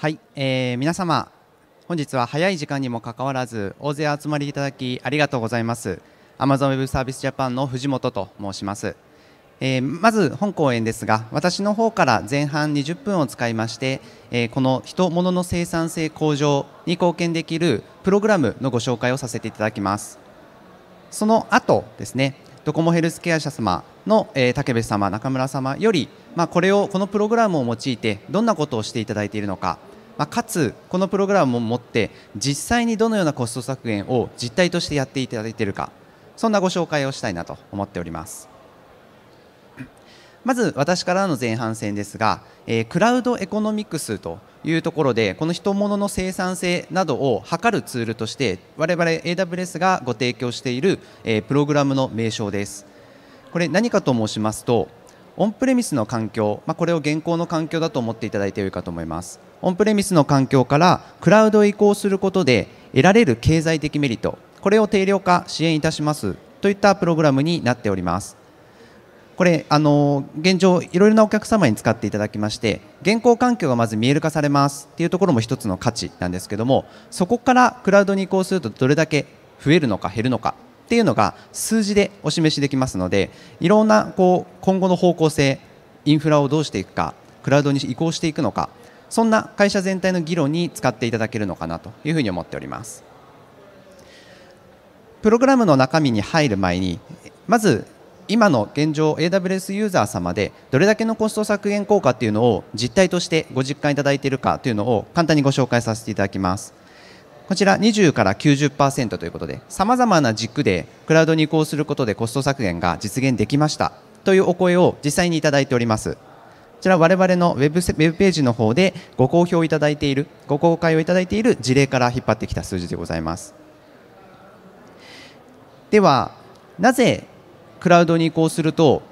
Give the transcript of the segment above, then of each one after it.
はい、えー、皆様本日は早い時間にもかかわらず大勢集まりいただきありがとうございます Amazon Web Service Japan の藤本と申します、えー、まず本公演ですが私の方から前半20分を使いまして、えー、この人物の生産性向上に貢献できるプログラムのご紹介をさせていただきますその後ですねドコモヘルスケア社様の、えー、武部様中村様より、まあ、これをこのプログラムを用いてどんなことをしていただいているのかまあ、かつこのプログラムを持って実際にどのようなコスト削減を実態としてやっていただいているかそんなご紹介をしたいなと思っております まず私からの前半戦ですが、えー、クラウドエコノミクスというところでこの人物の生産性などを測るツールとして我々 AWS がご提供している、えー、プログラムの名称ですこれ何かと申しますとオンプレミスの環境、まあ、これを現行の環境だと思っていただいてよいかと思いますオンプレミスの環境からクラウドへ移行することで得られる経済的メリットこれを定量化支援いたしますといったプログラムになっておりますこれあの現状いろいろなお客様に使っていただきまして現行環境がまず見える化されますっていうところも一つの価値なんですけどもそこからクラウドに移行するとどれだけ増えるのか減るのかっていうのが数字でお示しできますのでいろんなこう今後の方向性インフラをどうしていくかクラウドに移行していくのかそんな会社全体の議論に使っていただけるのかなというふうに思っておりますプログラムの中身に入る前にまず今の現状 AWS ユーザー様でどれだけのコスト削減効果というのを実態としてご実感いただいているかというのを簡単にご紹介させていただきますこちら20から90%ということでさまざまな軸でクラウドに移行することでコスト削減が実現できましたというお声を実際にいただいておりますちら我々のウェブウェブページの方でご好評いただいているご公開をいただいている事例から引っ張ってきた数字でございますではなぜクラウドに移行すると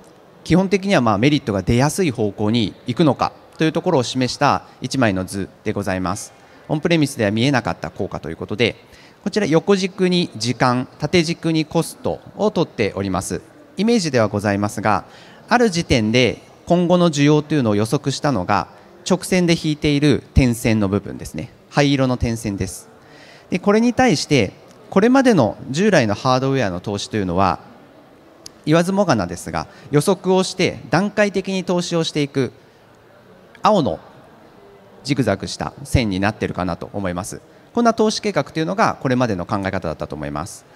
基本的にはまあメリットが出やすい方向に行くのかというところを示した1枚の図でございますオンプレミスでは見えなかった効果ということでこちら横軸に時間縦軸にコストを取っておりますイメージではございますがある時点で今後の需要というのを予測したのが直線で引いている点線の部分ですね灰色の点線ですでこれに対してこれまでの従来のハードウェアの投資というのは言わずもがなですが予測をして段階的に投資をしていく青のジグザグした線になってるかなと思いますこんな投資計画というのがこれまでの考え方だったと思います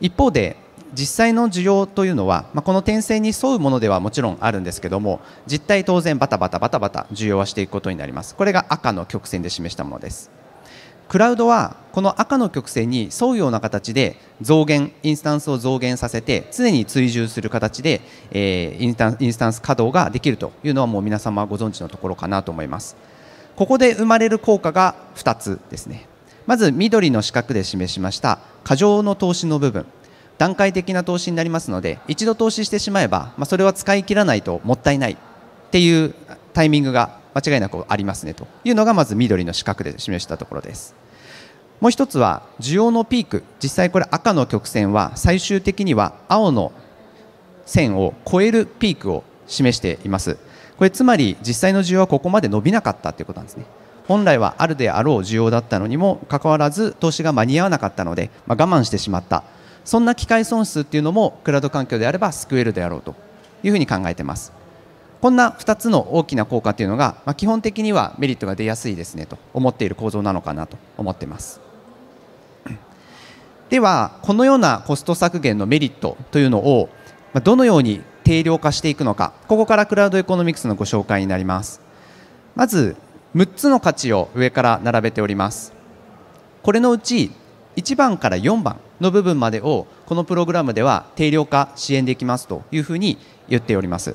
一方で実際の需要というのは、まあ、この転生に沿うものではもちろんあるんですけども実態当然バタバタバタバタ需要はしていくことになりますこれが赤の曲線で示したものですクラウドはこの赤の曲線に沿うような形で増減インスタンスを増減させて常に追従する形で、えインスタンス稼働ができるというのはもう皆様ご存知のところかなと思いますここで生まれる効果が2つですねまず緑の四角で示しました過剰の投資の部分段階的な投資になりますので一度投資してしまえば、まあ、それは使い切らないともったいないっていうタイミングが間違いなくありますねというのがまず緑の四角で示したところですもう一つは需要のピーク実際これ赤の曲線は最終的には青の線を超えるピークを示していますこれつまり実際の需要はここまで伸びなかったということなんですね本来はあるであろう需要だったのにもかかわらず投資が間に合わなかったので、まあ、我慢してしまったそんな機械損失っていうのもクラウド環境であれば救えるであろうというふうに考えてますこんな2つの大きな効果というのが、まあ、基本的にはメリットが出やすいですねと思っている構造なのかなと思ってますではこのようなコスト削減のメリットというのをどのように定量化していくのかここからクラウドエコノミクスのご紹介になりますまず6つの価値を上から並べておりますこれのうち1番から4番の部分までをこのプログラムでは定量化支援できますというふうに言っております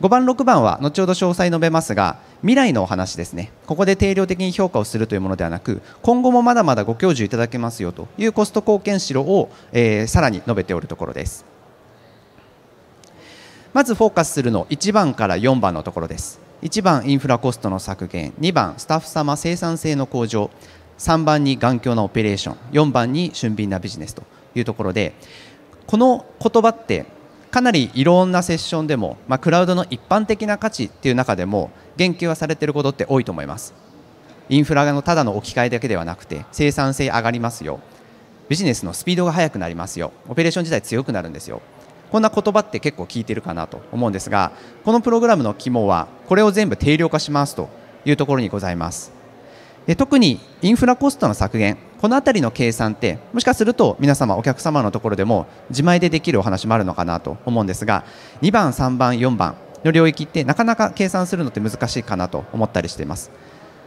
5番6番は後ほど詳細述べますが未来のお話ですねここで定量的に評価をするというものではなく今後もまだまだご教授いただけますよというコスト貢献しろを、えー、さらに述べておるところですまずフォーカスするの1番から4番のところです1番インフラコストの削減2番スタッフ様生産性の向上3番に頑強なオペレーション4番に俊敏なビジネスというところでこの言葉ってかなりいろんなセッションでも、まあ、クラウドの一般的な価値っていう中でも言及はされてることって多いと思いますインフラのただの置き換えだけではなくて生産性上がりますよビジネスのスピードが速くなりますよオペレーション自体強くなるんですよこんな言葉って結構聞いてるかなと思うんですがこのプログラムの肝はこれを全部定量化しますというところにございますで特にインフラコストの削減この辺りの計算ってもしかすると皆様お客様のところでも自前でできるお話もあるのかなと思うんですが2番3番4番の領域ってなかなか計算するのって難しいかなと思ったりしています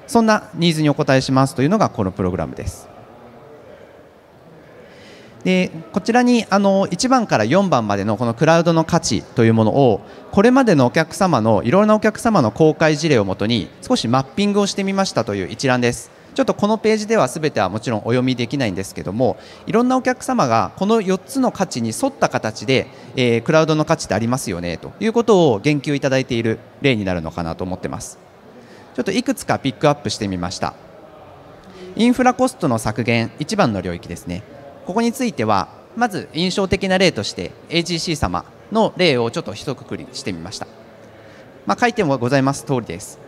そんなニーズにお応えしますというのがこのプログラムですでこちらにあの1番から4番までのこのクラウドの価値というものをこれまでのお客様のいろんなお客様の公開事例をもとに少しマッピングをしてみましたという一覧です。ちょっとこのページでは全てはもちろんお読みできないんですけどもいろんなお客様がこの4つの価値に沿った形で、えー、クラウドの価値ってありますよねということを言及いただいている例になるのかなと思ってますちょっといくつかピックアップしてみましたインフラコストの削減1番の領域ですねここについてはまず印象的な例として AGC 様の例をちょっと一括りしてみました、まあ、書いてもございます通りです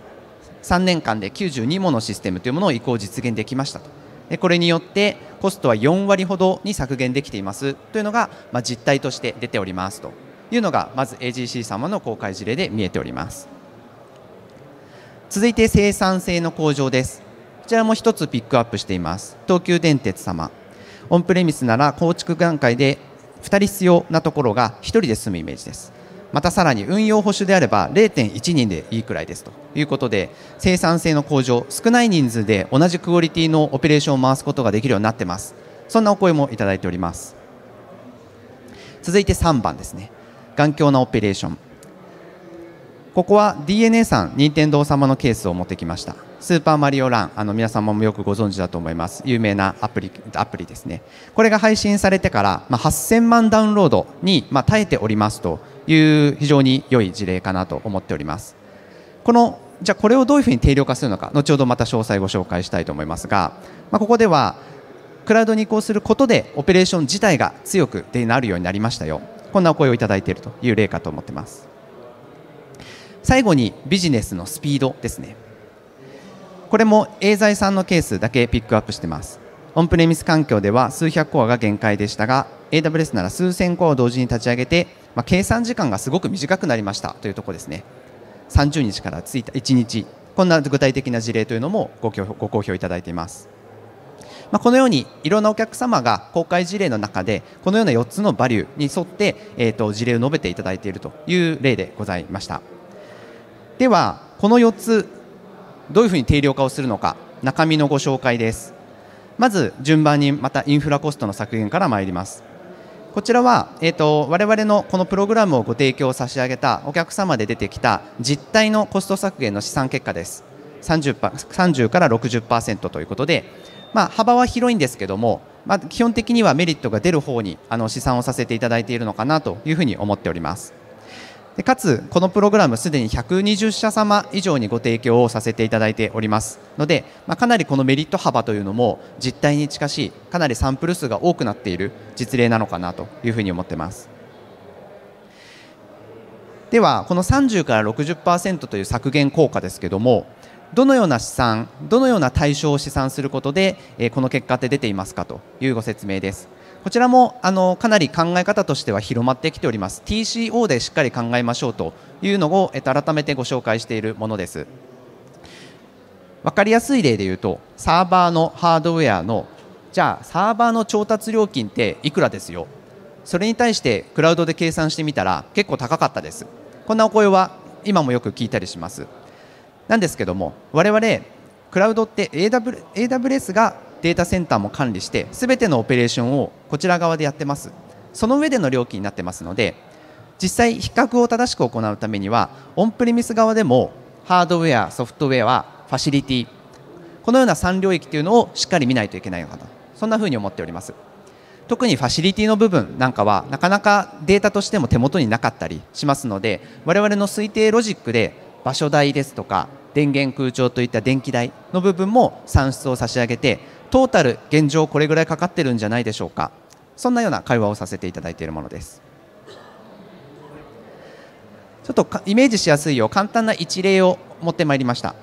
3年間で92ものシステムというものを移行実現できましたとでこれによってコストは4割ほどに削減できていますというのが、まあ、実態として出ておりますというのがまず AGC 様の公開事例で見えております続いて生産性の向上ですこちらも1つピックアップしています東急電鉄様オンプレミスなら構築段階で2人必要なところが1人で済むイメージですまたさらに運用保守であれば0.1人でいいくらいですということで生産性の向上少ない人数で同じクオリティのオペレーションを回すことができるようになってますそんなお声もいただいております続いて3番ですね頑強なオペレーションここは DNA さん任天堂様のケースを持ってきましたスーパーマリオランあの皆様もよくご存知だと思います有名なアプリアプリですねこれが配信されてから、まあ、8000万ダウンロードに、まあ、耐えておりますという非常に良い事例かなと思っておりますこのじゃこれをどういうふうに定量化するのか後ほどまた詳細ご紹介したいと思いますが、まあ、ここではクラウドに移行することでオペレーション自体が強くでなるようになりましたよこんなお声をいただいているという例かと思ってます最後にビジネスのスピードですねこれもエーザイさんのケースだけピックアップしてますオンプレミス環境では数百コアが限界でしたが AWS なら数千コアを同時に立ち上げて、まあ、計算時間がすごく短くなりましたというところですね30日から1日こんな具体的な事例というのもごご好評いただいています、まあ、このようにいろんなお客様が公開事例の中でこのような4つのバリューに沿って、えーと、と事例を述べていただいているという例でございましたではこの4つどういうふうに定量化をするのか中身のご紹介ですまず順番にまたインフラコストの削減から参りますこちらは、えーと、我々のこのプログラムをご提供差し上げたお客様で出てきた実態のコスト削減の試算結果です 30, 30から60%ということで、まあ、幅は広いんですけども、まあ、基本的にはメリットが出る方にあの試算をさせていただいているのかなというふうに思っております。でかつこのプログラムすでに120社様以上にご提供をさせていただいておりますので、まあ、かなりこのメリット幅というのも実態に近しいかなりサンプル数が多くなっている実例なのかなというふうに思ってますではこの30から60%という削減効果ですけどもどのような試算どのような対象を試算することでこの結果って出ていますかというご説明ですこちらもあのかなり考え方としては広まってきております TCO でしっかり考えましょうというのを、えっと、改めてご紹介しているものです分かりやすい例で言うとサーバーのハードウェアのじゃあサーバーの調達料金っていくらですよそれに対してクラウドで計算してみたら結構高かったですこんなお声は今もよく聞いたりしますなんですけども我々クラウドって AWS がデータセンターも管理して全てのオペレーションをこちら側でやってますその上での料金になってますので実際比較を正しく行うためにはオンプレミス側でもハードウェアソフトウェアファシリティこのような3領域というのをしっかり見ないといけないのかとそんなふうに思っております特にファシリティの部分なんかはなかなかデータとしても手元になかったりしますので我々の推定ロジックで場所代ですとか電源空調といった電気代の部分も算出を差し上げてトータル現状これぐらいかかってるんじゃないでしょうかそんなような会話をさせていただいているものですちょっとイメージしやすいよう簡単な一例を持ってまいりました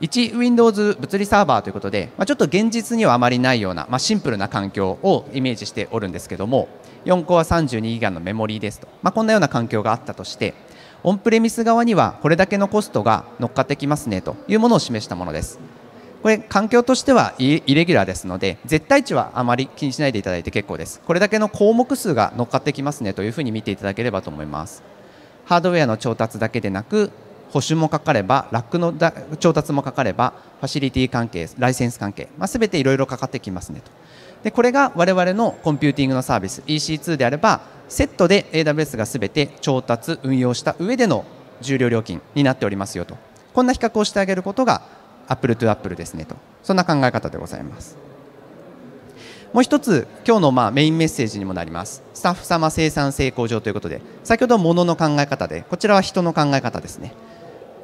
1Windows 物理サーバーということで、まあ、ちょっと現実にはあまりないような、まあ、シンプルな環境をイメージしておるんですけども4コア32ギガのメモリーですと、まあ、こんなような環境があったとしてオンプレミス側にはこれだけのコストが乗っかってきますねというものを示したものですこれ環境としてはイレギュラーですので絶対値はあまり気にしないでいただいて結構ですこれだけの項目数が乗っかってきますねというふうに見ていただければと思いますハードウェアの調達だけでなく補修もかかればラックの調達もかかればファシリティ関係ライセンス関係、まあ、全ていろいろかかってきますねとでこれが我々のコンピューティングのサービス EC2 であればセットで AWS が全て調達運用した上での重量料金になっておりますよとこんな比較をしてあげることがアップルトゥアップルですねとそんな考え方でございますもう一つ今日のまあメインメッセージにもなりますスタッフ様生産性向上ということで先ほどものの考え方でこちらは人の考え方ですね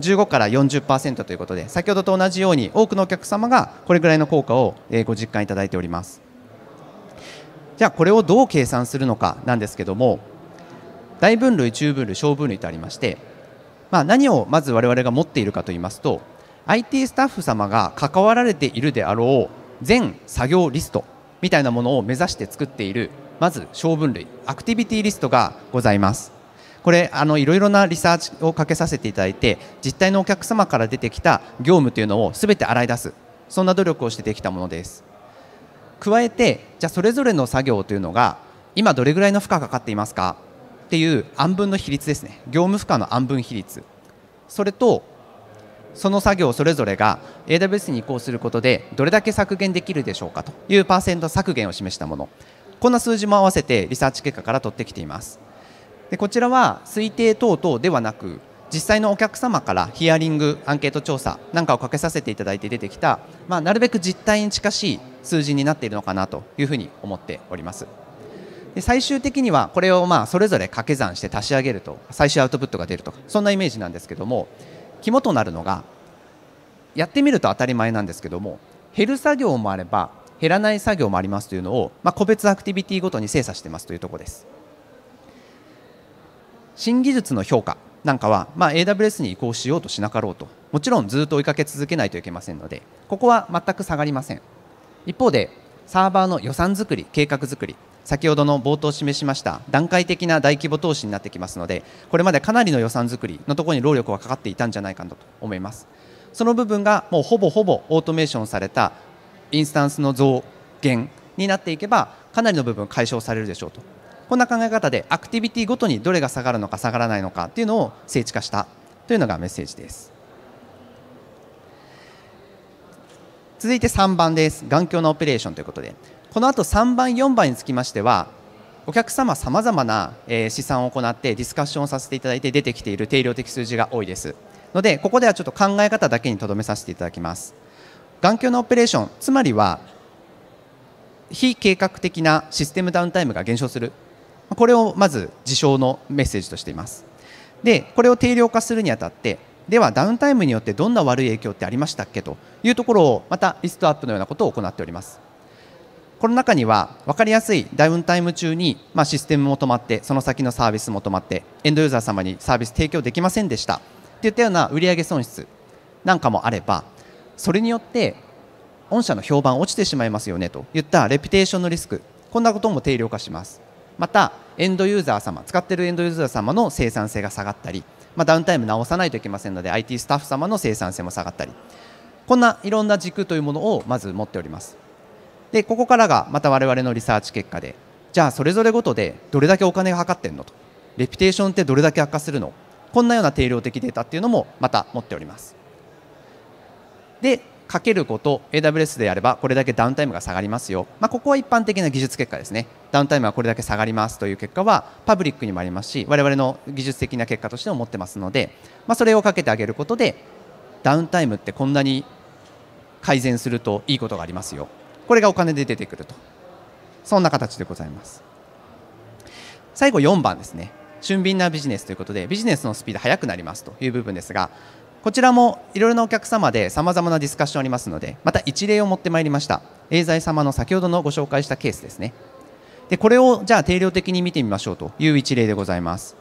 15から40%ということで先ほどと同じように多くのお客様がこれぐらいの効果をご実感いただいておりますじゃあこれをどう計算するのかなんですけども大分類中分類小分類とありまして、まあ、何をまず我々が持っているかと言いますと IT スタッフ様が関わられているであろう全作業リストみたいなものを目指して作っているまず小分類アクティビティリストがございますこれあのいろいろなリサーチをかけさせていただいて実態のお客様から出てきた業務というのを全て洗い出すそんな努力をしてできたものです加えてじゃあそれぞれの作業というのが今どれぐらいの負荷かかっていますかっていう安分の比率ですね業務負荷の安分比率それとその作業それぞれが AWS に移行することでどれだけ削減できるでしょうかというパーセント削減を示したものこんな数字も合わせてリサーチ結果から取ってきていますでこちらは推定等々ではなく実際のお客様からヒアリングアンケート調査なんかをかけさせていただいて出てきた、まあ、なるべく実態に近しい数字になっているのかなというふうに思っておりますで最終的にはこれをまあそれぞれ掛け算して足し上げると最終アウトプットが出るとそんなイメージなんですけども肝となるのがやってみると当たり前なんですけども減る作業もあれば減らない作業もありますというのを、まあ、個別アクティビティごとに精査してますというところです新技術の評価なんかは、まあ、AWS に移行しようとしなかろうともちろんずっと追いかけ続けないといけませんのでここは全く下がりません一方でサーバーの予算作り計画作り先ほどの冒頭示しました段階的な大規模投資になってきますのでこれまでかなりの予算作りのところに労力がかかっていたんじゃないかと思いますその部分がもうほぼほぼオートメーションされたインスタンスの増減になっていけばかなりの部分解消されるでしょうとこんな考え方でアクティビティごとにどれが下がるのか下がらないのかというのを精緻化したというのがメッセージです続いて3番です眼鏡のオペレーションということでこの後3番4番につきましてはお客様さまざまな試算を行ってディスカッションをさせていただいて出てきている定量的数字が多いですのでここではちょっと考え方だけにとどめさせていただきます眼強のオペレーションつまりは非計画的なシステムダウンタイムが減少するこれをまず事象のメッセージとしていますでこれを定量化するにあたってではダウンタイムによってどんな悪い影響ってありましたっけというところをまたリストアップのようなことを行っておりますこの中には分かりやすいダウンタイム中に、まあ、システムも止まってその先のサービスも止まってエンドユーザー様にサービス提供できませんでしたっていったような売上損失なんかもあればそれによって御社の評判落ちてしまいますよねといったレピュテーションのリスクこんなことも定量化しますまたエンドユーザー様使っているエンドユーザー様の生産性が下がったり、まあ、ダウンタイム直さないといけませんので IT スタッフ様の生産性も下がったりこんないろんな軸というものをまず持っておりますでここからがまた我々のリサーチ結果でじゃあそれぞれごとでどれだけお金がかかってんのとレピュテーションってどれだけ悪化するのこんなような定量的データっていうのもまた持っておりますでかけること AWS であればこれだけダウンタイムが下がりますよ、まあ、ここは一般的な技術結果ですねダウンタイムはこれだけ下がりますという結果はパブリックにもありますし我々の技術的な結果としても持ってますので、まあ、それをかけてあげることでダウンタイムってこんなに改善するといいことがありますよこれがお金で出てくるとそんな形でございます最後4番ですね俊敏なビジネスということでビジネスのスピード速くなりますという部分ですがこちらもいろいろなお客様でさまざまなディスカッションありますのでまた一例を持ってまいりましたエーザイ様の先ほどのご紹介したケースですねでこれをじゃあ定量的に見てみましょうという一例でございます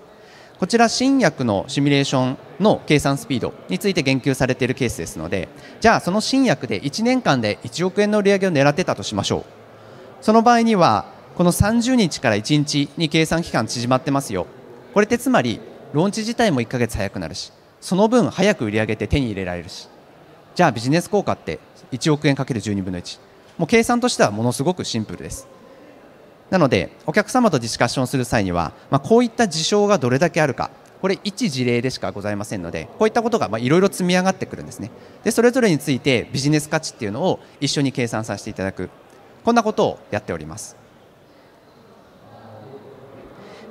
こちら新薬のシミュレーションの計算スピードについて言及されているケースですのでじゃあその新薬で1年間で1億円の売り上げを狙ってたとしましょうその場合にはこの30日から1日に計算期間縮まってますよこれってつまりローンチ自体も1ヶ月早くなるしその分早く売り上げて手に入れられるしじゃあビジネス効果って1億円 ×12 分の1もう計算としてはものすごくシンプルですなのでお客様とディスカッションする際には、まあ、こういった事象がどれだけあるかこれ一事例でしかございませんのでこういったことがいろいろ積み上がってくるんですねでそれぞれについてビジネス価値っていうのを一緒に計算させていただくこんなことをやっております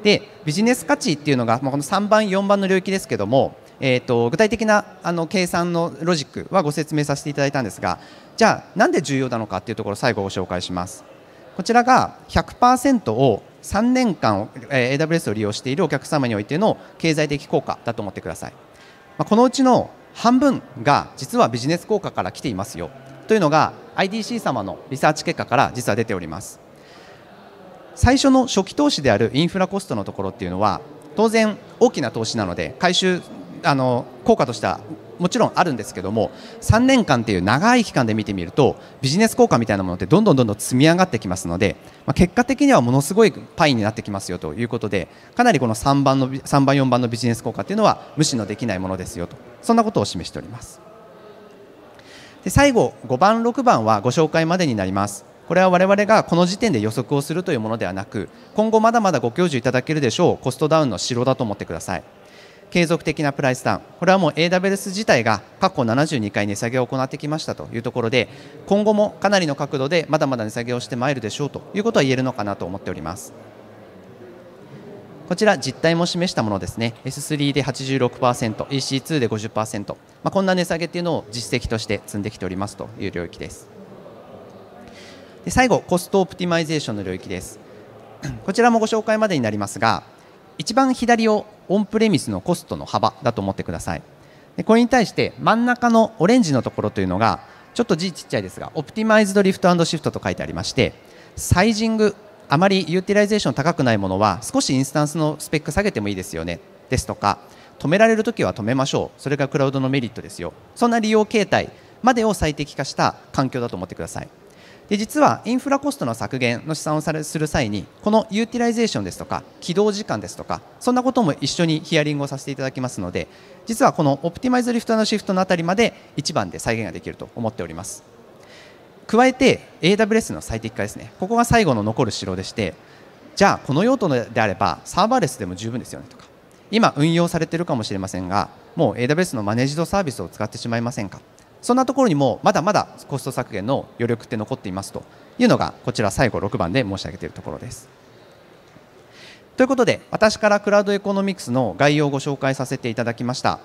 でビジネス価値っていうのが、まあ、この3番4番の領域ですけども、えーと、具体的なあの計算のロジックはご説明させていただいたんですがじゃあなんで重要なのかっていうところを最後ご紹介しますこちらが100%を3年間 AWS を利用しているお客様においての経済的効果だと思ってください。まこのうちの半分が実はビジネス効果から来ていますよというのが IDC 様のリサーチ結果から実は出ております最初の初期投資であるインフラコストのところっていうのは当然大きな投資なので回収あの効果としてはもちろんあるんですけども3年間っていう長い期間で見てみるとビジネス効果みたいなものってどんどんどんどん積み上がってきますので、まあ、結果的にはものすごいパイになってきますよということでかなりこの3番の3番4番のビジネス効果というのは無視のできないものですよとそんなことを示しておりますで最後5番6番はご紹介までになりますこれは我々がこの時点で予測をするというものではなく今後まだまだご教授いただけるでしょうコストダウンの城だと思ってください継続的なプライスダウン、これはもう AWS 自体が過去72回値下げを行ってきましたというところで、今後もかなりの角度でまだまだ値下げをしてまいるでしょうということは言えるのかなと思っております。こちら実態も示したものですね、S3 で86%、EC2 で50%、まあ、こんな値下げっていうのを実績として積んできておりますという領域です。で最後、コストオプティマイゼーションの領域です。こちらもご紹介までになりますが、一番左をオンプレミスのコストの幅だと思ってくださいでこれに対して真ん中のオレンジのところというのがちょっと字ちっちゃいですがオプティマイズドリフトシフトと書いてありましてサイジングあまりユーティライゼーション高くないものは少しインスタンスのスペック下げてもいいですよねですとか止められるときは止めましょうそれがクラウドのメリットですよそんな利用形態までを最適化した環境だと思ってくださいで実はインフラコストの削減の試算をされする際にこのユーティライゼーションですとか起動時間ですとかそんなことも一緒にヒアリングをさせていただきますので実はこのオプティマイズリフトのシフトのあたりまで1番で再現ができると思っております加えて AWS の最適化ですねここが最後の残る城でしてじゃあこの用途であればサーバーレスでも十分ですよねとか今運用されているかもしれませんがもう AWS のマネージドサービスを使ってしまいませんかそんなところにもまだまだコスト削減の余力って残っていますというのがこちら最後6番で申し上げているところです。ということで私からクラウドエコノミクスの概要をご紹介させていただきました。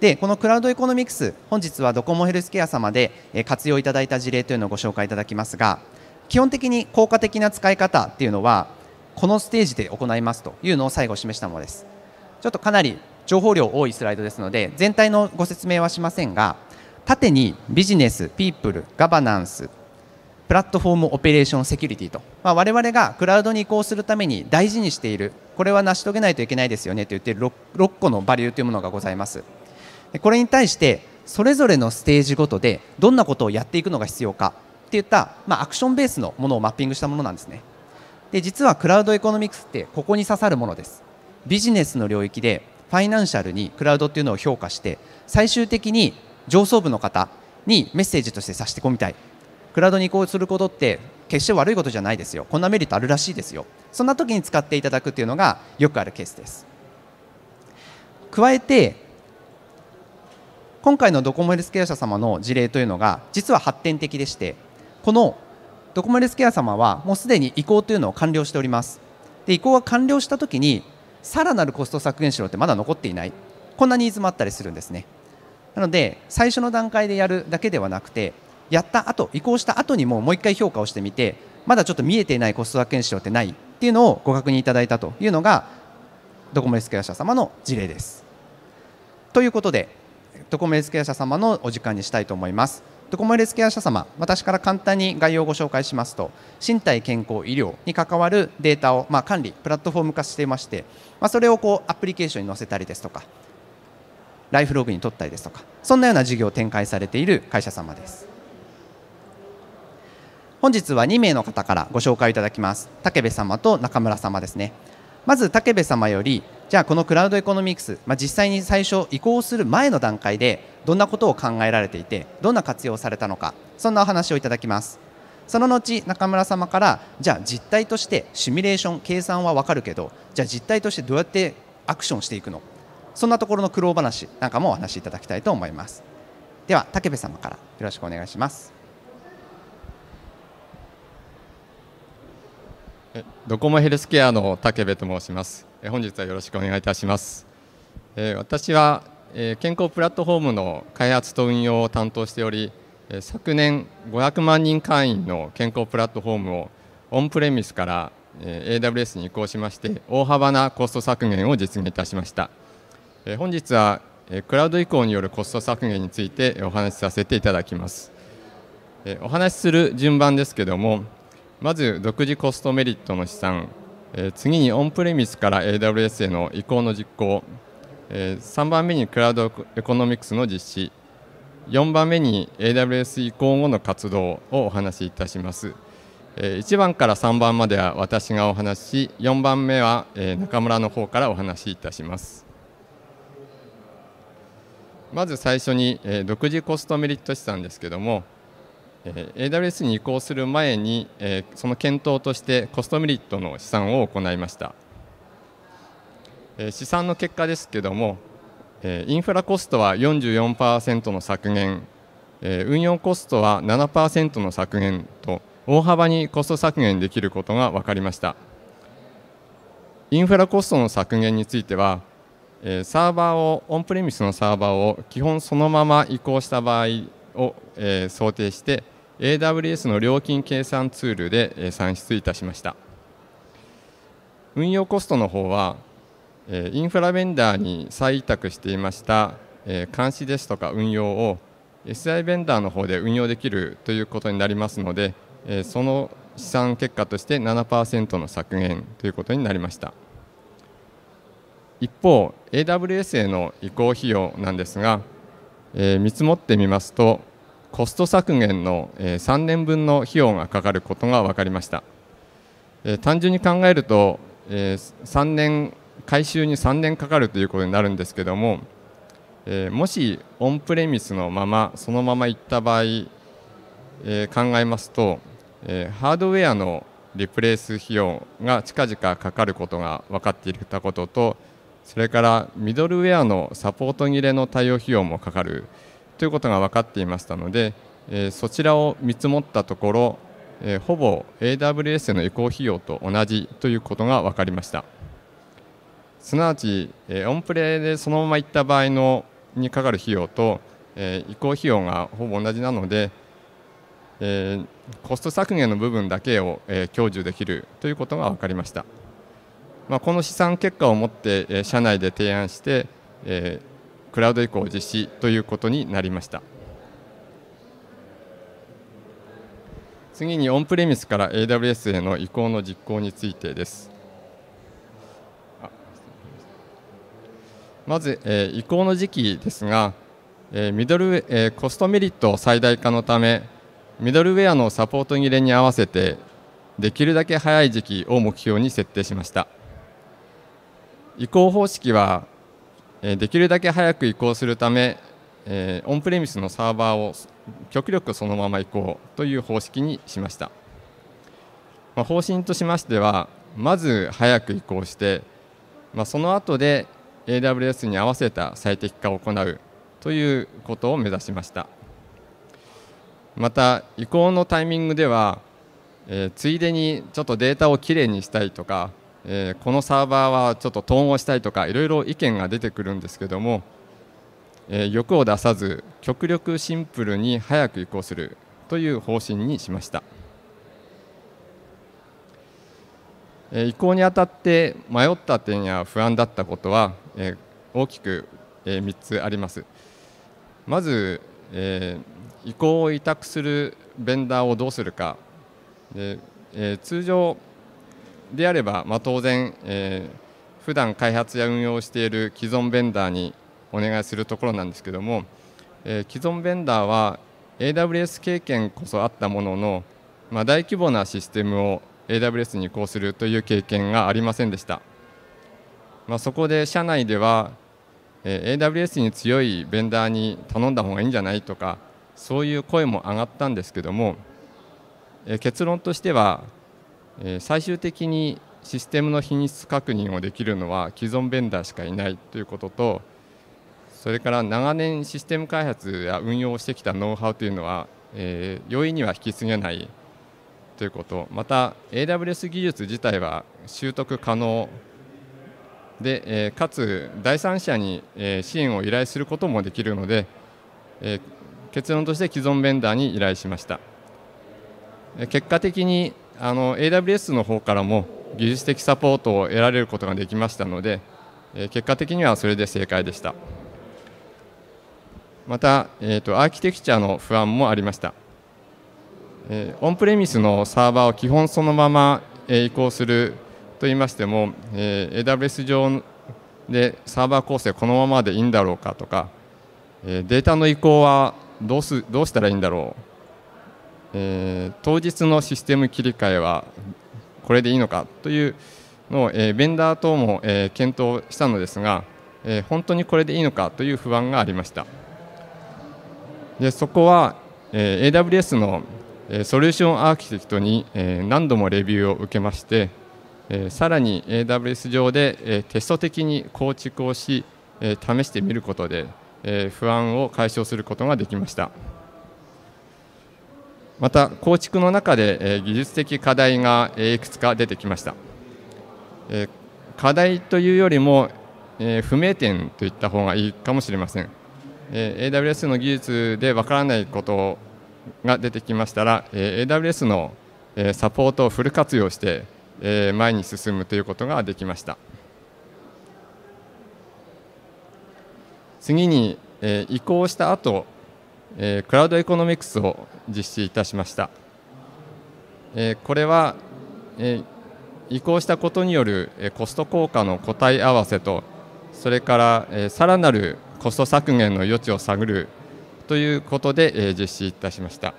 でこのクラウドエコノミクス本日はドコモヘルスケア様で活用いただいた事例というのをご紹介いただきますが基本的に効果的な使い方っていうのはこのステージで行いますというのを最後示したものですちょっとかなり情報量多いスライドですので全体のご説明はしませんが縦にビジネス、ピープル、ガバナンス、プラットフォームオペレーションセキュリティと、まあ、我々がクラウドに移行するために大事にしているこれは成し遂げないといけないですよねと言っている 6, 6個のバリューというものがございますでこれに対してそれぞれのステージごとでどんなことをやっていくのが必要かっていった、まあ、アクションベースのものをマッピングしたものなんですねで実はクラウドエコノミクスってここに刺さるものですビジネスの領域でファイナンシャルにクラウドっていうのを評価して最終的に上層部の方にメッセージとして差し込みたいクラウドに移行することって決して悪いことじゃないですよこんなメリットあるらしいですよそんな時に使っていただくというのがよくあるケースです加えて今回のドコモヘルスケア社様の事例というのが実は発展的でしてこのドコモヘルスケア様はもうすでに移行というのを完了しておりますで移行が完了した時にさらなるコスト削減しろってまだ残っていないこんなニーズもあったりするんですねなので最初の段階でやるだけではなくてやった後移行した後にももう1回評価をしてみてまだちょっと見えていないコスト削減証ってないっていうのをご確認いただいたというのがドコモレスケア社様の事例です。ということでドコモレスケア社様のお時間にしたいと思います。ドコモレスケア社様私から簡単に概要をご紹介しますと身体健康医療に関わるデータを、まあ、管理プラットフォーム化していまして、まあ、それをこうアプリケーションに載せたりですとかライフログに取ったりですとかそんなような事業を展開されている会社様です本日は2名の方からご紹介いただきます武部様と中村様ですねまず武部様よりじゃあこのクラウドエコノミクス、まあ、実際に最初移行する前の段階でどんなことを考えられていてどんな活用されたのかそんなお話をいただきますその後中村様からじゃあ実態としてシミュレーション計算は分かるけどじゃあ実態としてどうやってアクションしていくのそんなところの苦労話なんかもお話しいただきたいと思いますでは武部様からよろしくお願いしますドコモヘルスケアの武部と申します本日はよろしくお願いいたします私は健康プラットフォームの開発と運用を担当しており昨年500万人会員の健康プラットフォームをオンプレミスから AWS に移行しまして大幅なコスト削減を実現いたしました本日はクラウド移行によるコスト削減についてお話しさせていただきますお話しする順番ですけどもまず独自コストメリットの試算次にオンプレミスから AWS への移行の実行3番目にクラウドエコノミクスの実施4番目に AWS 移行後の活動をお話しいたします1番から3番までは私がお話し4番目は中村の方からお話しいたしますまず最初に、え独自コストメリット資産ですけども、え AWS に移行する前に、えその検討としてコストメリットの試算を行いました、え試算の結果ですけども、えインフラコストは44%の削減、え運用コストは7%の削減と大幅にコスト削減できることが分かりましたインフラコストの削減についてはえサーバーをオンプレミスのサーバーを基本そのまま移行した場合を、え想定して AWS の料金計算ツールで、え算出いたしました運用コストの方は、えインフラベンダーに再委託していました、え監視ですとか運用を SI ベンダーの方で運用できるということになりますので、えその試算結果として7%の削減ということになりました。一方 AWS への移行費用なんですが、えー、見積もってみますとコスト削減の3年分の費用がかかることが分かりました、えー、単純に考えると、えー、3年回収に3年かかるということになるんですけども、えもしオンプレミスのままそのままいった場合、え考えますと、えハードウェアのリプレイス費用が近々かかることが分かっていたこととそれからミドルウェアのサポート切れの対応費用もかかるということが分かっていましたので、えそちらを見積もったところ、えほぼ AWS の移行費用と同じということが分かりましたすなわち、えオンプレでそのまま行った場合のにかかる費用と、え移行費用がほぼ同じなので、えコスト削減の部分だけを、え享受できるということが分かりました。まあ、この試算結果をもって、え社内で提案して、えクラウド移行を実施ということになりました次にオンプレミスから AWS への移行の実行についてですまず、え移行の時期ですが、えミドル、えコストメリット最大化のためミドルウェアのサポート切れに合わせてできるだけ早い時期を目標に設定しました移行方式はできるだけ早く移行するためオンプレミスのサーバーを極力そのまま移行という方式にしました、まあ、方針としましてはまず早く移行して、まあ、その後で AWS に合わせた最適化を行うということを目指しましたまた移行のタイミングでは、えついでにちょっとデータをきれいにしたいとかえー、このサーバーはちょっと統合したいとかいろいろ意見が出てくるんですけども、えー、欲を出さず極力シンプルに早く移行するという方針にしました、えー、移行にあたって迷った点や不安だったことは、えー、大きく、えー、3つありますまず、えー、移行を委託するベンダーをどうするかで、えー、通常であれば、まあ、当然、えー、普段開発や運用している既存ベンダーにお願いするところなんですけども、えー、既存ベンダーは AWS 経験こそあったものの、まあ、大規模なシステムを AWS に移行するという経験がありませんでした、まあ、そこで社内では、えー、AWS に強いベンダーに頼んだ方がいいんじゃないとかそういう声も上がったんですけども、えー、結論としてはえ最終的にシステムの品質確認をできるのは既存ベンダーしかいないということとそれから長年システム開発や運用をしてきたノウハウというのは、え容易には引き継げないということまた AWS 技術自体は習得可能で、えかつ第三者に、え支援を依頼することもできるので、え結論として既存ベンダーに依頼しました。結果的にあの AWS の方からも技術的サポートを得られることができましたので、え結果的にはそれで正解でしたまた、えーと、アーキテクチャの不安もありました、えー、オンプレミスのサーバーを基本そのまま、え移行すると言いましても、えー、AWS 上でサーバー構成このままでいいんだろうかとか、えデータの移行はどうすどうしたらいいんだろうえー、当日のシステム切り替えはこれでいいのかというのを、えー、ベンダー等も、えー、検討したのですが、えー、本当にこれでいいのかという不安がありましたでそこは、えー、AWS の、えー、ソリューションアーキテクトに、えー、何度もレビューを受けまして、えー、さらに AWS 上で、えー、テスト的に構築をし、えー、試してみることで、えー、不安を解消することができました。また構築の中で技術的課題がいくつか出てきました課題というよりも不明点といった方がいいかもしれません AWS の技術でわからないことが出てきましたら AWS のサポートをフル活用して前に進むということができました次に移行した後えー、クラウドエコノミクスを実施いたしました、えー、これは、えー、移行したことによる、えコスト効果の答え合わせとそれから、えさらなるコスト削減の余地を探るということで、え実施いたしました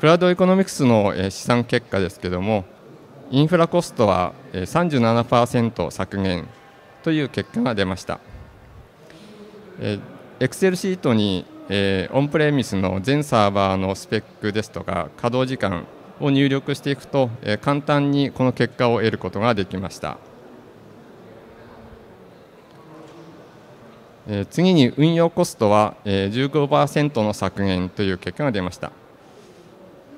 クラウドエコノミクスの、え試算結果ですけれどもインフラコストは37%削減という結果が出ました。えクセルシートに、えー、オンプレミスの全サーバーのスペックですとか稼働時間を入力していくと、えー、簡単にこの結果を得ることができました。えー、次に運用コストは、えー、15%の削減という結果が出ました。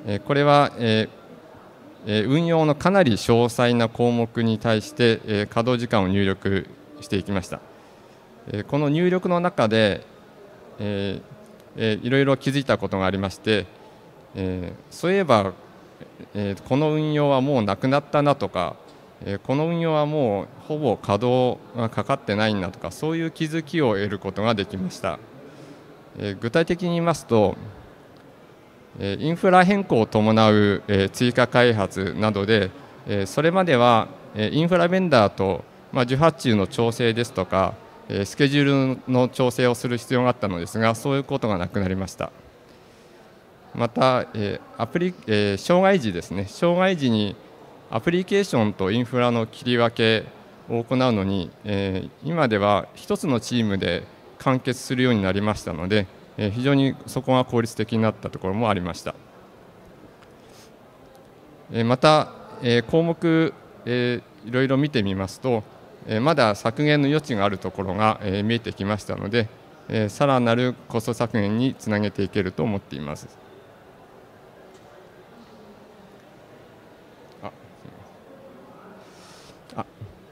えー、これは、えー運用のかなり詳細な項目に対して稼働時間を入力していきました。この入力の中で、えー、いろいろ気づいたことがありまして、えー、そういえば、えー、この運用はもうなくなったなとか、えー、この運用はもうほぼ稼働がかかってないんだとかそういう気づきを得ることができました、えー、具体的に言いますと、えー、インフラ変更を伴う、えー、追加開発などで、えー、それまでは、えー、インフラベンダーと、まあ、受発注の調整ですとかスケジュールの調整をする必要があったのですがそういうことがなくなりましたまた、えアプリえ障害時ですね障害時にアプリケーションとインフラの切り分けを行うのに、え今では1つのチームで完結するようになりましたので、え非常にそこが効率的になったところもありました、えまた、え項目、えいろいろ見てみますとまだ削減の余地があるところが見えてきましたのでさらなるコスト削減につなげていけると思っています。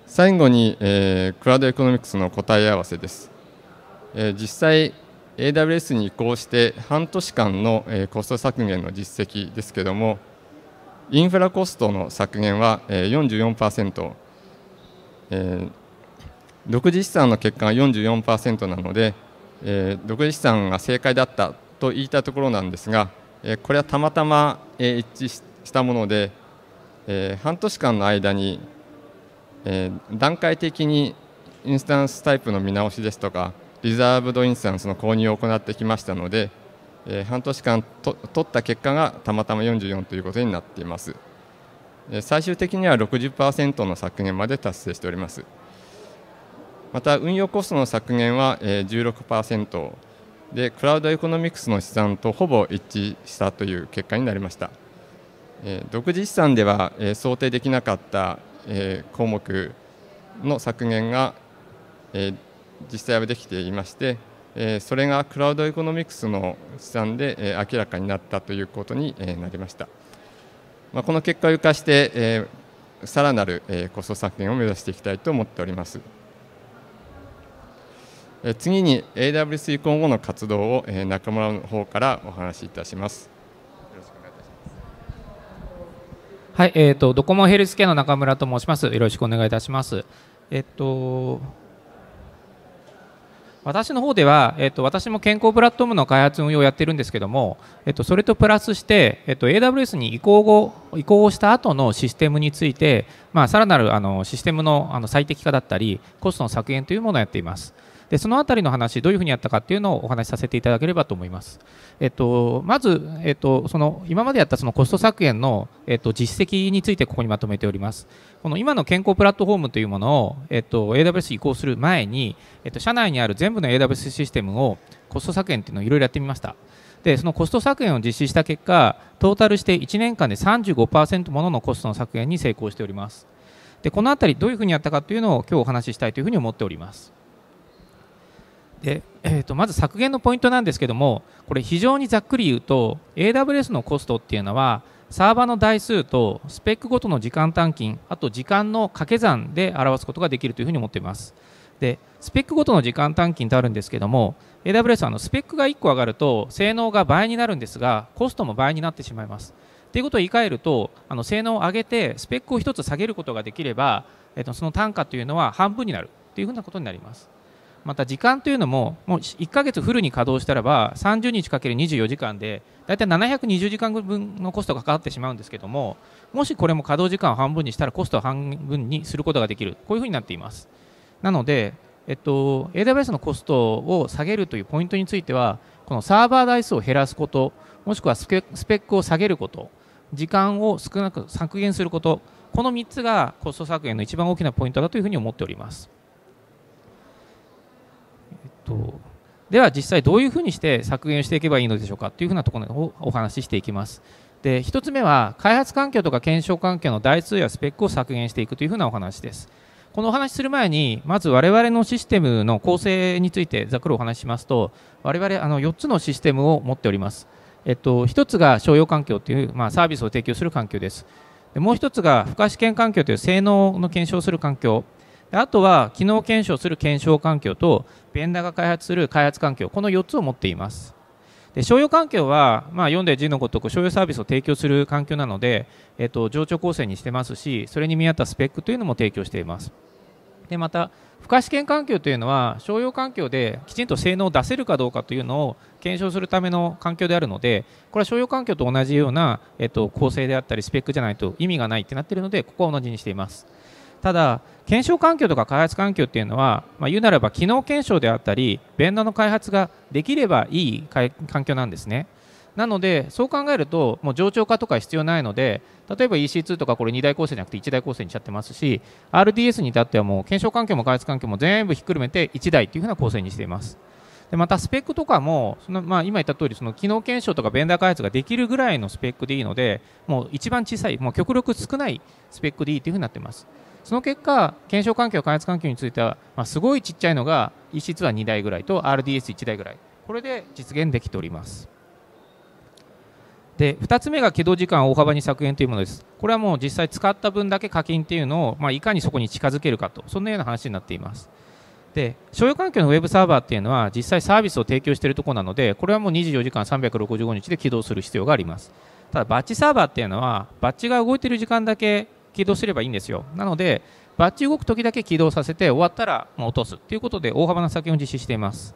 最後に、えー、クラウドエコノミクスの答え合わせです、えー、実際 AWS に移行して半年間の、えー、コスト削減の実績ですけどもインフラコストの削減は、えー、44%、えー、独自資産の結果が44%なので、えー、独自資産が正解だったと言いたところなんですが、えー、これはたまたま、えー、一致したもので、えー、半年間の間に、えー、段階的にインスタンスタイプの見直しですとかリザーブドインスタンスの購入を行ってきましたので、えー、半年間と取った結果がたまたま44ということになっています。最終的には60%の削減まで達成しておりますまた運用コストの削減は16%でクラウドエコノミクスの試算とほぼ一致したという結果になりました独自試算では想定できなかった項目の削減が実際はできていましてそれがクラウドエコノミクスの試算で明らかになったということになりました。まあ、この結果を生かして、えー、さらなる、えー、コスト削減を目指していきたいと思っております。えー、次に AWS 移行後の活動を、えー、中村の方からお話しいたします。はい、えっ、ー、とドコモヘルスケアの中村と申します。よろしくお願いいたします。えっ、ー、と私の方では、えっと、私も健康プラットフォームの開発運用をやってるんですけども、えっと、それとプラスして、えっと、AWS に移行後移行した後のシステムについて、まあ、さらなるあのシステムのあの最適化だったりコストの削減というものをやっています。でそのあたりの話どういうふうにやったかっていうのをお話しさせていただければと思います。えっと、まず、えっと、その今までやったそのコスト削減の、えっと、実績についてここにまとめております。この今の健康プラットフォームというものを、えっと、AWS 移行する前に、えっと、社内にある全部の AWS システムをコスト削減っていうのをいろいろやってみました。でそのコスト削減を実施した結果トータルして1年間で35%もののコストの削減に成功しておりますでこのあたりどういうふうにやったかというのを今日お話ししたいというふうに思っておりますで、えー、とまず削減のポイントなんですけどもこれ非常にざっくり言うと AWS のコストっていうのはサーバーの台数とスペックごとの時間単金あと時間の掛け算で表すことができるというふうに思っていますでスペックごとの時間単金とあるんですけども AWS はあのスペックが1個上がると性能が倍になるんですがコストも倍になってしまいますということを言い換えるとあの性能を上げてスペックを1つ下げることができれば、えー、とその単価というのは半分になるというふうなことになりますまた時間というのももう1ヶ月フルに稼働したらば30日かける24時間で大体720時間分のコストがかかってしまうんですけどももしこれも稼働時間を半分にしたらコストを半分にすることができるこういうふうになっていますなので、えっと、AWS のコストを下げるというポイントについてはこのサーバー台数を減らすこともしくはスペックを下げること時間を少なく削減することこの3つがコスト削減の一番大きなポイントだというふうに思っております。とでは実際どういうふうにして削減していけばいいのでしょうかというふうなところをお話ししていきます。で1つ目は開発環境とか検証環境の台数やスペックを削減していくというふうなお話です。このお話する前にまず我々のシステムの構成についてざっくりお話ししますと我々あの4つのシステムを持っております。えっと、1つが商用環境という、まあ、サービスを提供する環境です。でもう1つが不可試験環境という性能の検証する環境。あとは機能検証する検証環境とベンダーが開発する開発環境この4つを持っていますで商用環境は、まあ、んで字のごとく商用サービスを提供する環境なので、えっと、上長構成にしてますしそれに見合ったスペックというのも提供していますでまた不可試験環境というのは商用環境できちんと性能を出せるかどうかというのを検証するための環境であるのでこれは商用環境と同じような、えっと、構成であったりスペックじゃないと意味がないってなっているのでここは同じにしていますただ検証環境とか開発環境っていうのは、まあ、言うならば機能検証であったりベンダーの開発ができればいい環境なんですねなのでそう考えるともう冗長化とか必要ないので例えば EC2 とかこれ2大構成じゃなくて1大構成にしちゃってますし RDS に至ってはもう検証環境も開発環境も全部ひっくるめて1台というふうな構成にしていますでまたスペックとかもその、まあ、今言った通りその機能検証とかベンダー開発ができるぐらいのスペックでいいのでもう一番小さいもう極力少ないスペックでいいというふうになってますその結果、検証環境、開発環境については、まあ、すごいちっちゃいのが、一室は2台ぐらいと RDS1 台ぐらい、これで実現できております。で2つ目が起動時間を大幅に削減というものです。これはもう実際使った分だけ課金というのを、まあ、いかにそこに近づけるかと、そんなような話になっています。で所有環境のウェブサーバーっていうのは実際サービスを提供しているところなのでこれはもう24時間365日で起動する必要がありますただバッチサーバーっていうのはバッチが動いている時間だけ起動すればいいんですよなのでバッチ動く時だけ起動させて終わったら落とすということで大幅な削減を実施しています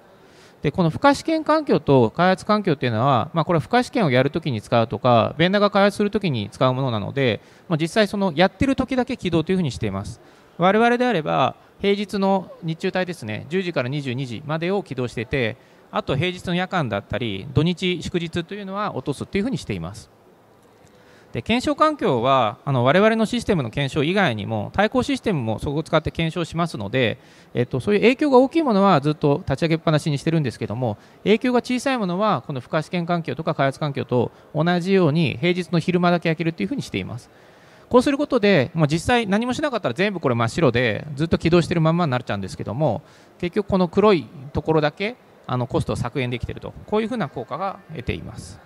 でこの負荷試験環境と開発環境というのは、まあ、これは負荷試験をやるときに使うとかベンダーが開発するときに使うものなので、まあ、実際そのやってる時だけ起動というふうにしています我々であれば平日の日中帯ですね10時から22時までを起動していてあと平日の夜間だったり土日祝日というのは落とすというふうにしていますで検証環境はあの我々のシステムの検証以外にも対抗システムもそこを使って検証しますので、えっと、そういう影響が大きいものはずっと立ち上げっぱなしにしてるんですけども影響が小さいものはこの負荷試験環境とか開発環境と同じように平日の昼間だけ開けるというふうにしています。こうすることで、まあ、実際何もしなかったら全部これ真っ白でずっと起動してるまんまになっちゃうんですけども結局この黒いところだけあのコストを削減できているとこういうふうな効果が得ています。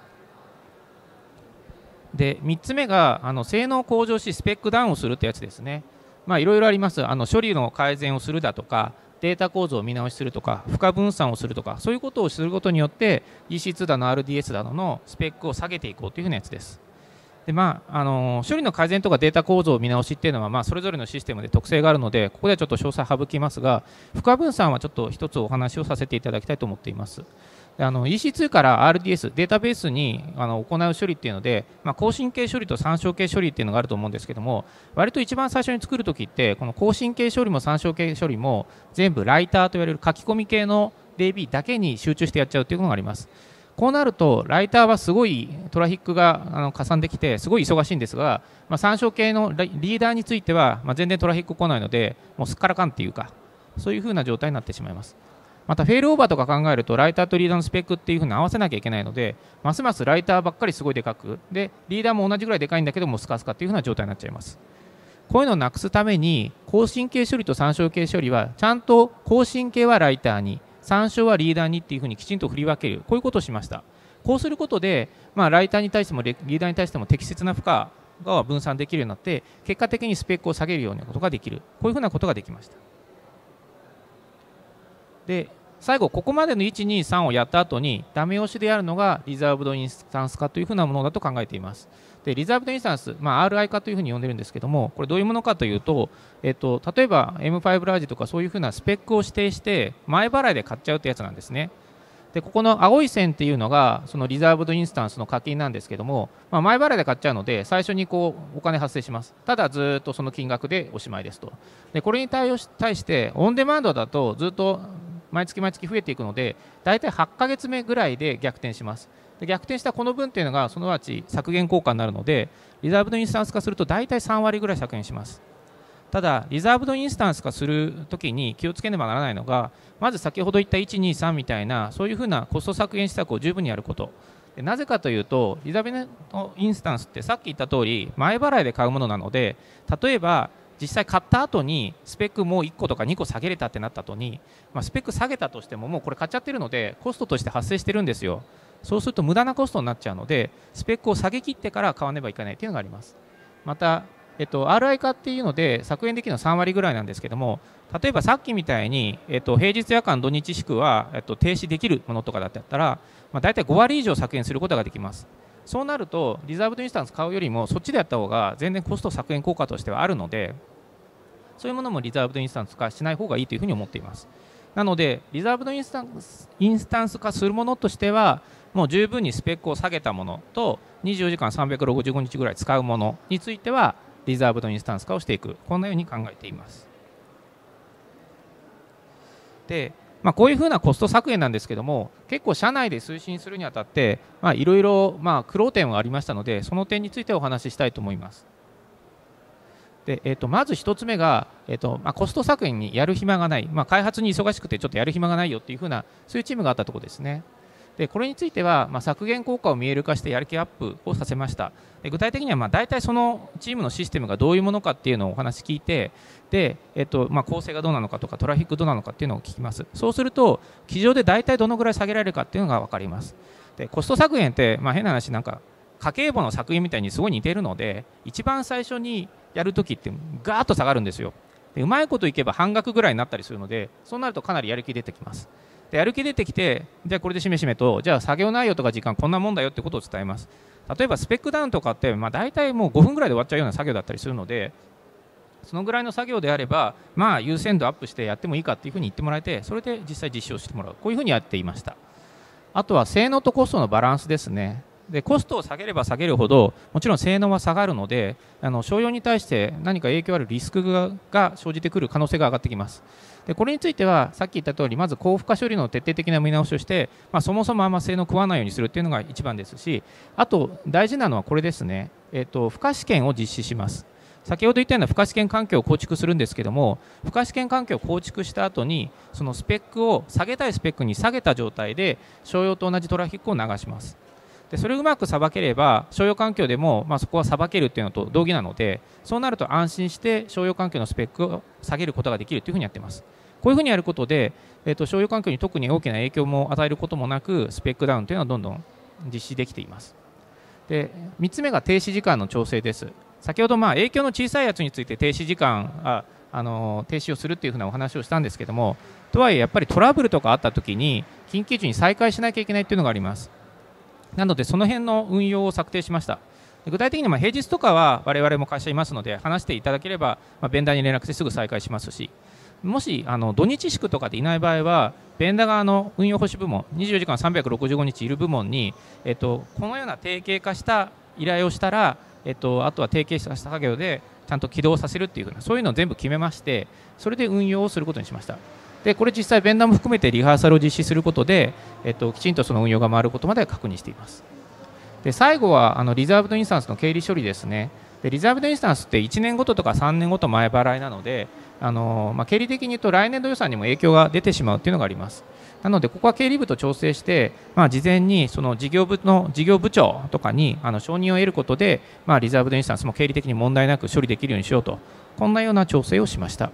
で3つ目があの性能向上しスペックダウンをするってやつですねいろいろありますあの処理の改善をするだとかデータ構造を見直しするとか負荷分散をするとかそういうことをすることによって EC2 だの RDS だののスペックを下げていこうというふうなやつですでまあ、あの処理の改善とかデータ構造を見直しっていうのは、まあ、それぞれのシステムで特性があるのでここではちょっと詳細省きますが負荷分散はちょっと1つお話をさせていただきたいと思っていますあの EC2 から RDS データベースにあの行う処理っていうので、まあ、更新系処理と参照系処理っていうのがあると思うんですけども割と一番最初に作るときってこの更新系処理も参照系処理も全部ライターといわれる書き込み系の DB だけに集中してやっちゃうっていうのがあります。こうなるとライターはすごいトラフィックがあの加算できてすごい忙しいんですが、まあ、参照系のリーダーについては、ま全然トラフィック来ないのでもうすっからかんっていうかそういうふうな状態になってしまいます。またフェールオーバーとか考えるとライターとリーダーのスペックっていう風に合わせなきゃいけないのでますますライターばっかりすごいでかくでリーダーも同じぐらいでかいんだけどもスカスカっていう風な状態になっちゃいますこういうのをなくすために更新系処理と参照系処理はちゃんと更新系はライターに参照はリーダーにっていう風にきちんと振り分けるこういうことをしましたこうすることで、まあ、ライターに対してもリーダーに対しても適切な負荷が分散できるようになって結果的にスペックを下げるようなことができるこういうふうなことができましたで最後ここまでの123をやった後にダメ押しでやるのがリザーブドインスタンス化というふうなものだと考えていますでリザーブドインスタンス、まあ、RI 化というふうに呼んでるんですけどもこれどういうものかというと、えっと、例えば M5 ラージとかそういうふうなスペックを指定して前払いで買っちゃうってやつなんですねでここの青い線っていうのがそのリザーブドインスタンスの課金なんですけども、まあ、前払いで買っちゃうので最初にこうお金発生しますただずっとその金額でおしまいですとでこれに対応し対してオンデマンドだとずっと毎月毎月増えていくので大体8ヶ月目ぐらいで逆転しますで逆転したこの分というのがそのうち削減効果になるのでリザーブドインスタンス化すると大体3割ぐらい削減しますただリザーブドインスタンス化するときに気をつけねばならないのがまず先ほど言った123みたいなそういうふうなコスト削減施策を十分にやることでなぜかというとリザーブのインスタンスってさっき言った通り前払いで買うものなので例えば実際買った後にスペックもう1個とか2個下げれたってなった後に、まあ、スペック下げたとしてももうこれ買っちゃってるのでコストとして発生してるんですよそうすると無駄なコストになっちゃうのでスペックを下げきってから買わねばいけないというのがありますまた、えっと、RI 化っていうので削減できるのは3割ぐらいなんですけども例えばさっきみたいに、えっと、平日夜間土日祝は、えっと、停止できるものとかだったら、まあ、大体5割以上削減することができますそうなるとリザーブドインスタンス買うよりもそっちでやった方が全然コスト削減効果としてはあるのでそういうものもリザーブドインスタンス化しない方がいいというふうに思っていますなのでリザーブドインスタンスインスタンス化するものとしてはもう十分にスペックを下げたものと24時間365日ぐらい使うものについてはリザーブドインスタンス化をしていくこんなように考えていますでまあ、こういうふうなコスト削減なんですけども結構社内で推進するにあたっていろいろ苦労点はありましたのでその点についてお話ししたいと思います。でえー、とまず1つ目が、えーとまあ、コスト削減にやる暇がない、まあ、開発に忙しくてちょっとやる暇がないよっていうふうなそういうチームがあったところですね。でこれについては、まあ、削減効果を見える化してやる気アップをさせましたで具体的には、まあ、大体そのチームのシステムがどういうものかっていうのをお話聞いてで、えっとまあ、構成がどうなのかとかトラフィックどうなのかっていうのを聞きますそうすると基準で大体どのぐらい下げられるかっていうのが分かりますでコスト削減って、まあ、変な話なんか家計簿の削減みたいにすごい似てるので一番最初にやるときってガーッと下がるんですよでうまいこといけば半額ぐらいになったりするのでそうなるとかなりやる気出てきますで歩き出てきてじゃあこれでしめしめとじゃあ作業内容とか時間こんなもんだよってことを伝えます例えばスペックダウンとかって、まあ、大体もう5分ぐらいで終わっちゃうような作業だったりするのでそのぐらいの作業であれば、まあ、優先度アップしてやってもいいかっていうふうに言ってもらえてそれで実際実証してもらうこういうふうにやっていましたあとは性能とコストのバランスですねでコストを下げれば下げるほどもちろん性能は下がるのであの商用に対して何か影響あるリスクが生じてくる可能性が上がってきますでこれについてはさっき言った通りまず高負荷処理の徹底的な見直しをして、まあ、そもそもあんま性能を食わないようにするっていうのが一番ですしあと大事なのはこれですね、えーと、負荷試験を実施します先ほど言ったような負荷試験環境を構築するんですけども負荷試験環境を構築した後にそのスペックを下げたいスペックに下げた状態で商用と同じトラフィックを流しますでそれをうまくさばければ商用環境でも、まあ、そこはさばけるっていうのと同義なのでそうなると安心して商用環境のスペックを下げることができるというふうにやってますこういうふうにやることで、えー、と商用環境に特に大きな影響も与えることもなくスペックダウンというのはどんどん実施できていますで3つ目が停止時間の調整です先ほどまあ影響の小さいやつについて停止時間ああの停止をするというふうなお話をしたんですけどもとはいえやっぱりトラブルとかあった時に緊急時に再開しなきゃいけないというのがありますなのでその辺の運用を策定しました具体的には平日とかは我々も会社いますので話していただければ、まあ、ベンダーに連絡してすぐ再開しますしもしあの土日祝とかでいない場合はベンダー側の運用保守部門24時間365日いる部門に、えっと、このような定型化した依頼をしたら、えっと、あとは定型した作業でちゃんと起動させるっていうふうなそういうのを全部決めましてそれで運用をすることにしましたでこれ実際ベンダーも含めてリハーサルを実施することで、えっと、きちんとその運用が回ることまで確認していますで最後はあのリザーブドインスタンスの経理処理ですねでリザーブドインスタンスって1年ごととか3年ごと前払いなのであのまあ、経理的に言うと来年度予算にも影響が出てしまうというのがあります。なので、ここは経理部と調整して、まあ、事前にその事業部の事業部長とかにあの承認を得ることで、まあ、リザーブドインスタンスも経理的に問題なく処理できるようにしようと、こんなような調整をしました。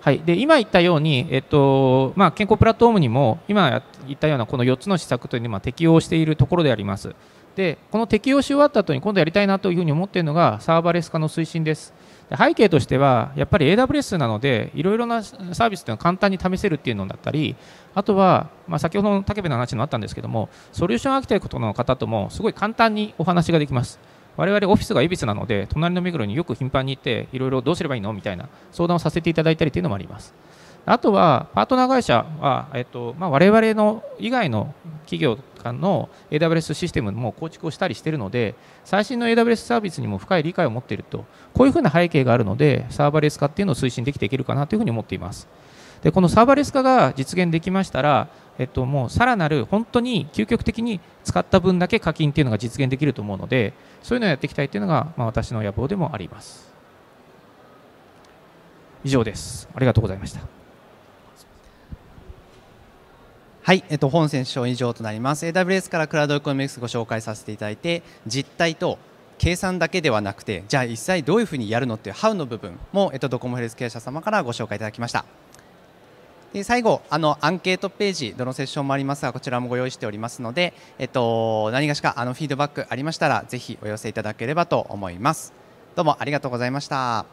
はい、で今言ったように、えっとまあ、健康プラットフォームにも今言ったようなこの4つの施策というのは適用しているところであります。でこの適用し終わった後に今度やりたいなというふうに思っているのがサーバーレス化の推進です背景としてはやっぱり AWS なのでいろいろなサービスというのは簡単に試せるっていうのだったりあとは、まあ、先ほどの武部の話もあったんですけどもソリューションアーキテクトの方ともすごい簡単にお話ができます我々オフィスが恵比寿なので隣の目黒によく頻繁に行っていろいろどうすればいいのみたいな相談をさせていただいたりというのもありますあとはパートナー会社は、えっとまあ、我々の以外の企業間の AWS システムも構築をしたりしているので最新の AWS サービスにも深い理解を持っているとこういうふうな背景があるのでサーバレス化っていうのを推進できていけるかなというふうに思っていますでこのサーバレス化が実現できましたら、えっと、もうさらなる本当に究極的に使った分だけ課金っていうのが実現できると思うのでそういうのをやっていきたいというのが、まあ、私の野望でもあります以上ですありがとうございましたはい、えっと、本セッション以上となります AWS からクラウドエコノミクスご紹介させていただいて実態と計算だけではなくてじゃあ実際どういうふうにやるのっていうハウの部分も、えっと、ドコモヘルスケア社様からご紹介いただきましたで最後あのアンケートページどのセッションもありますがこちらもご用意しておりますので、えっと、何がしかあのフィードバックありましたらぜひお寄せいただければと思いますどうもありがとうございました